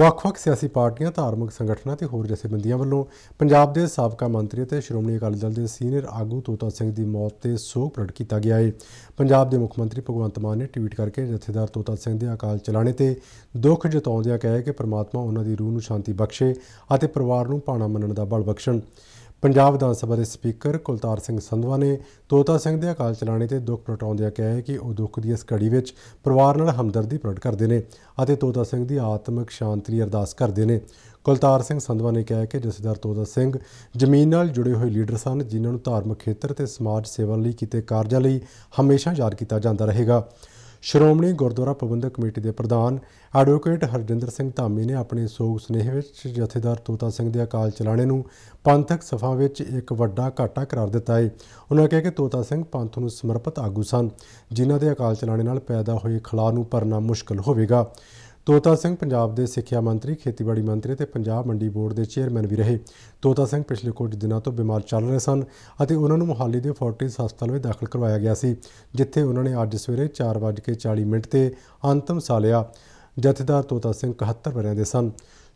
ਵੱਖ-ਵੱਖ ਸਿਆਸੀ ਪਾਰਟੀਆਂ ਧਾਰਮਿਕ ਸੰਗਠਨਾਂ ਤੇ ਹੋਰ ਜਥੇਬੰਦੀਆਂ ਵੱਲੋਂ ਪੰਜਾਬ ਦੇ ਸਾਬਕਾ ਮੰਤਰੀ ਅਤੇ ਸ਼੍ਰੋਮਣੀ ਅਕਾਲੀ ਦਲ ਦੇ ਸੀਨੀਅਰ ਆਗੂ ਤੋਤਾ ਸਿੰਘ ਦੀ ਮੌਤ ਤੇ ਸੋਗ ਪ੍ਰਗਟ ਕੀਤਾ ਗਿਆ ਹੈ ਪੰਜਾਬ ਦੇ ਮੁੱਖ ਮੰਤਰੀ ਭਗਵੰਤ ਮਾਨ ਨੇ ਟਵੀਟ ਕਰਕੇ ਜਥੇਦਾਰ ਤੋਤਾ ਸਿੰਘ ਦੇ ਅਕਾਲ ਚਲਾਣੇ ਤੇ ਦੁੱਖ ਜਤਾਉਂਦਿਆਂ ਕਿਹਾ ਕਿ ਪ੍ਰਮਾਤਮਾ ਉਹਨਾਂ ਦੀ ਰੂਹ ਨੂੰ ਸ਼ਾਂਤੀ ਬਖਸ਼ੇ ਅਤੇ ਪਰਿਵਾਰ ਨੂੰ ਪਾਣਾ ਮੰਨਣ ਦਾ ਬਲ ਬਖਸ਼ਣ ਪੰਜਾਬ ਵਿਧਾਨ ਸਭਾ ਦੇ ਸਪੀਕਰ ਕੁਲਤਾਰ ਸਿੰਘ ਸੰਧਵਾ ਨੇ ਤੋਤਾ ਸਿੰਘ ਦੇ ਅਕਾਲ ਚਲਾਣੇ ਤੇ ਦੁੱਖ ਪ੍ਰਟਾਉਂਦਿਆਂ ਕਿਹਾ ਹੈ ਕਿ ਉਹ ਦੁੱਖ ਦੀ ਇਸ ਘੜੀ ਵਿੱਚ ਪਰਿਵਾਰ ਨਾਲ ਹਮਦਰਦੀ ਪ੍ਰਗਟ ਕਰਦੇ ਨੇ ਅਤੇ ਤੋਤਾ ਸਿੰਘ ਦੀ ਆਤਮਿਕ ਸ਼ਾਂਤੀ ਲਈ ਅਰਦਾਸ ਕਰਦੇ ਨੇ ਕੁਲਤਾਰ ਸਿੰਘ ਸੰਧਵਾ ਨੇ ਕਿਹਾ ਕਿ ਜਸਦਾਰ ਤੋਤਾ ਸਿੰਘ ਜ਼ਮੀਨ ਨਾਲ ਜੁੜੇ ਹੋਏ ਲੀਡਰ ਸਨ ਜਿਨ੍ਹਾਂ ਨੂੰ ਧਾਰਮਿਕ ਖੇਤਰ ਤੇ ਸਮਾਜ ਸੇਵਾ ਲਈ ਕੀਤੇ ਕਾਰਜਾਂ ਲਈ ਹਮੇਸ਼ਾ ਯਾਦ ਕੀਤਾ ਜਾਂਦਾ ਰਹੇਗਾ ਸ਼੍ਰੋਮਣੀ ਗੁਰਦੁਆਰਾ ਪ੍ਰਬੰਧਕ ਕਮੇਟੀ ਦੇ ਪ੍ਰਧਾਨ ਐਡਵੋਕੇਟ ਹਰਜਿੰਦਰ ਸਿੰਘ ਧਾਮੀ ਨੇ ਆਪਣੇ ਸੋਗ ਸੁਨੇਹ ਵਿੱਚ ਜਥੇਦਾਰ ਤੋਤਾ ਸਿੰਘ ਦੇ ਅਕਾਲ ਚਲਾਣੇ ਨੂੰ ਪੰਥਕ ਸਫਾ ਵਿੱਚ ਇੱਕ ਵੱਡਾ ਘਾਟਾ ਕਰਾਰ ਦਿੱਤਾ ਹੈ ਉਹਨਾਂ ਕਿਹਾ ਕਿ ਤੋਤਾ ਸਿੰਘ ਪੰਥ ਨੂੰ ਸਮਰਪਿਤ ਆਗੂ ਸਨ ਜਿਨ੍ਹਾਂ ਦੇ ਅਕਾਲ ਚਲਾਣੇ ਨਾਲ ਪੈਦਾ ਹੋਏ ਖਲਾਅ ਨੂੰ ਭਰਨਾ ਮੁਸ਼ਕਲ ਹੋਵੇਗਾ ਤੋਤਾ ਸਿੰਘ ਪੰਜਾਬ ਦੇ ਸਿੱਖਿਆ ਮੰਤਰੀ ਖੇਤੀਬਾੜੀ ਮੰਤਰੀ ਤੇ ਪੰਜਾਬ ਮੰਡੀ ਬੋਰਡ ਦੇ ਚੇਅਰਮੈਨ ਵੀ ਰਹੇ ਤੋਤਾ ਸਿੰਘ ਪਿਛਲੇ ਕੁਝ ਦਿਨਾਂ ਤੋਂ ਬਿਮਾਰ ਚੱਲ ਰਹੇ ਸਨ ਅਤੇ ਉਹਨਾਂ ਨੂੰ ਮੁਹਾਲੀ ਦੇ ਫੋਰਟਿਸ ਹਸਪਤਾਲ ਵਿੱਚ ਦਾਖਲ ਕਰਵਾਇਆ ਗਿਆ ਸੀ ਜਿੱਥੇ ਉਹਨਾਂ ਨੇ ਅੱਜ ਸਵੇਰੇ 4:40 ਮਿੰਟ ਤੇ ਅੰਤਮ ਸਾਹ ਲਿਆ ਜਥੇਦਾਰ ਤੋਤਾ ਸਿੰਘ 71 ਵਰਿਆਂ ਦੇ ਸਨ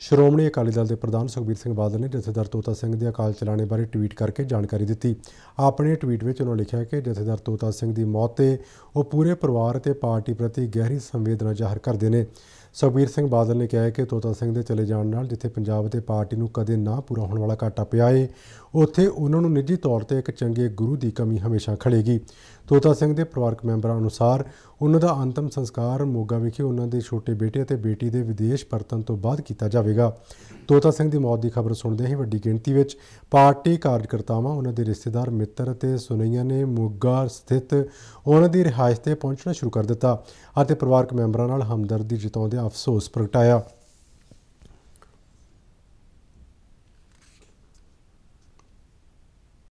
ਸ਼੍ਰੋਮਣੀ ਅਕਾਲੀ ਦਲ ਦੇ ਪ੍ਰਧਾਨ ਸੁਖਬੀਰ ਸਿੰਘ ਬਾਦਲ ਨੇ ਜਥੇਦਾਰ ਤੋਤਾ ਸਿੰਘ ਦੇ ਅਕਾਲ ਚਲਾਣੇ ਬਾਰੇ ਟਵੀਟ ਕਰਕੇ ਜਾਣਕਾਰੀ ਦਿੱਤੀ ਆਪਣੇ ਟਵੀਟ ਵਿੱਚ ਉਹਨਾਂ ਲਿਖਿਆ ਕਿ ਜਥੇਦਾਰ ਤੋਤਾ ਸਿੰਘ ਦੀ ਮੌਤ ਤੇ ਉਹ ਪੂਰੇ ਪਰਿਵਾਰ ਅਤੇ ਪਾਰਟੀ ਪ੍ਰਤੀ ਗਹਿਰੀ ਸੰਵੇਦਨਾ ਜ਼ਾਹਰ ਕਰਦੇ ਨੇ ਸੁਖਬੀਰ ਸਿੰਘ ਬਾਦਲ ਨੇ ਕਿਹਾ ਕਿ ਤੋਤਾ ਸਿੰਘ ਦੇ ਚਲੇ ਜਾਣ ਨਾਲ ਜਿੱਥੇ ਪੰਜਾਬ ਤੇ ਪਾਰਟੀ ਨੂੰ ਕਦੇ ਨਾ ਪੂਰਾ ਹੋਣ ਵਾਲਾ ਘਾਟਾ ਪਿਆ ਏ ਉੱਥੇ ਉਹਨਾਂ ਨੂੰ ਨਿੱਜੀ ਤੌਰ ਤੇ ਇੱਕ ਚੰਗੇ ਗੁਰੂ ਦੀ ਕਮੀ ਹਮੇਸ਼ਾ ਖੜੇਗੀ ਤੋਤਾ ਸਿੰਘ ਦੇ ਪਰਿਵਾਰਕ ਮੈਂਬਰਾਂ ਅਨੁਸਾਰ ਉਹਨਾਂ ਦਾ ਅੰਤਮ ਸੰਸਕਾਰ ਮੋਗਾ ਵਿਖੇ ਉਹਨਾਂ ਦੇ ਛੋਟੇ ਬੇਟੇ ਅਤੇ ਬੇਟੀ ਦੇ ਵਿਦੇਸ਼ ਪਰਤਣ ਤੋਂ ਬਾਅਦ ਕੀਤਾ ਜਾਵੇਗਾ ਜਾਵੇਗਾ ਤੋਤਾ ਸਿੰਘ ਦੀ ਮੌਤ ਦੀ ਖਬਰ ਸੁਣਦੇ ਹੀ ਵੱਡੀ ਗਿਣਤੀ ਵਿੱਚ ਪਾਰਟੀ ਕਾਰਜਕਰਤਾਵਾਂ ਉਹਨਾਂ ਦੇ ਰਿਸ਼ਤੇਦਾਰ ਮਿੱਤਰ ਅਤੇ ਸੁਨਈਆਂ ਨੇ ਮੁੱਗਾ ਸਥਿਤ ਉਹਨਾਂ ਦੀ ਰਿਹਾਇਸ਼ ਤੇ ਪਹੁੰਚਣਾ ਸ਼ੁਰੂ ਕਰ ਦਿੱਤਾ ਅਤੇ ਪਰਿਵਾਰਕ ਮੈਂਬਰਾਂ ਨਾਲ ਹਮਦਰਦੀ ਜਤਾਉਂਦੇ ਅਫਸੋਸ ਪ੍ਰਗਟਾਇਆ